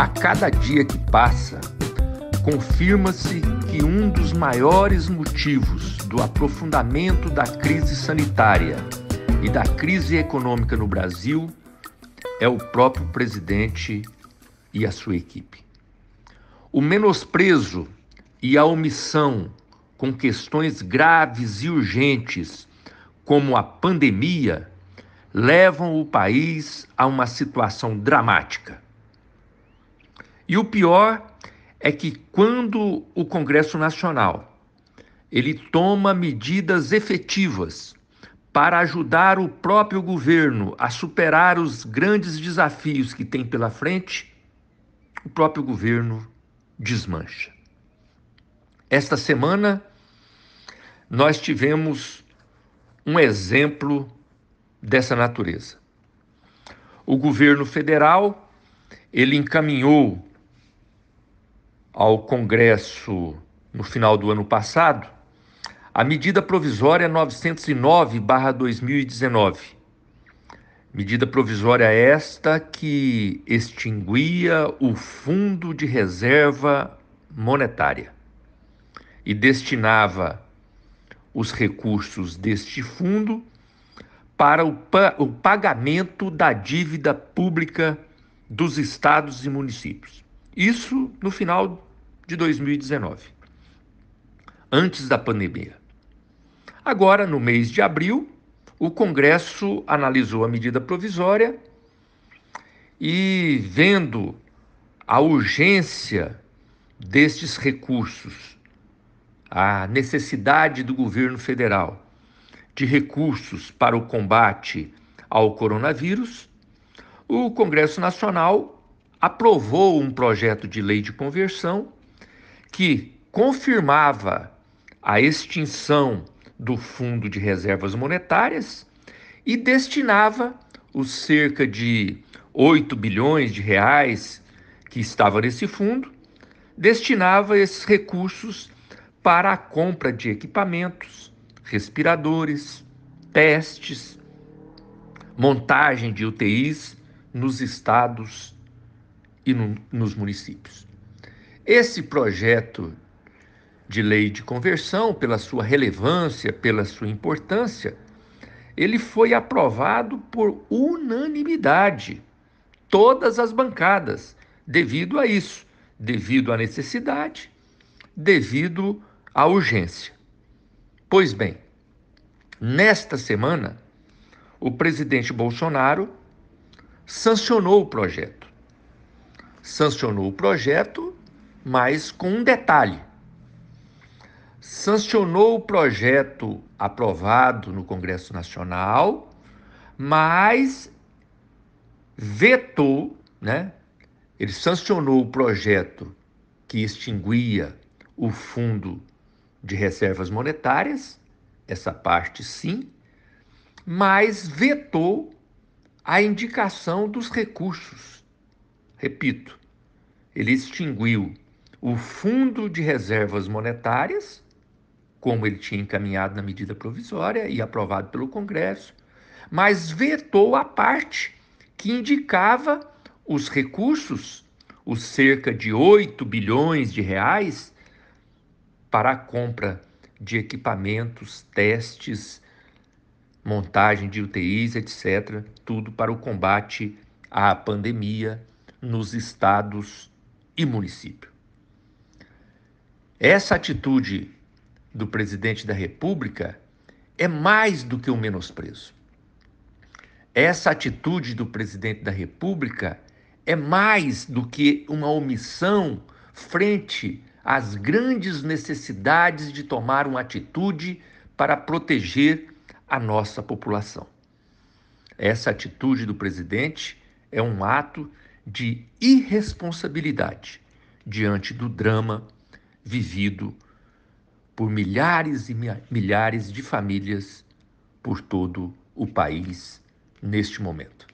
A cada dia que passa, confirma-se que um dos maiores motivos do aprofundamento da crise sanitária e da crise econômica no Brasil é o próprio presidente e a sua equipe. O menosprezo e a omissão com questões graves e urgentes, como a pandemia, levam o país a uma situação dramática. E o pior é que quando o Congresso Nacional ele toma medidas efetivas para ajudar o próprio governo a superar os grandes desafios que tem pela frente, o próprio governo desmancha. Esta semana nós tivemos um exemplo dessa natureza. O governo federal ele encaminhou ao Congresso no final do ano passado a medida provisória 909/2019. Medida provisória esta que extinguia o Fundo de Reserva Monetária e destinava os recursos deste fundo para o, pa o pagamento da dívida pública dos estados e municípios. Isso no final de 2019, antes da pandemia. Agora, no mês de abril, o Congresso analisou a medida provisória e, vendo a urgência destes recursos, a necessidade do governo federal de recursos para o combate ao coronavírus, o Congresso Nacional aprovou um projeto de lei de conversão que confirmava a extinção do Fundo de Reservas Monetárias e destinava os cerca de 8 bilhões de reais que estava nesse fundo, destinava esses recursos para a compra de equipamentos, respiradores, testes, montagem de UTIs nos estados e no, nos municípios. Esse projeto de lei de conversão, pela sua relevância, pela sua importância, ele foi aprovado por unanimidade, todas as bancadas, devido a isso, devido à necessidade, devido à urgência. Pois bem, nesta semana, o presidente Bolsonaro sancionou o projeto. Sancionou o projeto mas com um detalhe. Sancionou o projeto aprovado no Congresso Nacional, mas vetou, né? Ele sancionou o projeto que extinguia o fundo de reservas monetárias, essa parte sim, mas vetou a indicação dos recursos. Repito, ele extinguiu o Fundo de Reservas Monetárias, como ele tinha encaminhado na medida provisória e aprovado pelo Congresso, mas vetou a parte que indicava os recursos, os cerca de 8 bilhões de reais, para a compra de equipamentos, testes, montagem de UTIs, etc., tudo para o combate à pandemia nos estados e municípios. Essa atitude do presidente da República é mais do que um menosprezo. Essa atitude do presidente da República é mais do que uma omissão frente às grandes necessidades de tomar uma atitude para proteger a nossa população. Essa atitude do presidente é um ato de irresponsabilidade diante do drama vivido por milhares e milhares de famílias por todo o país neste momento.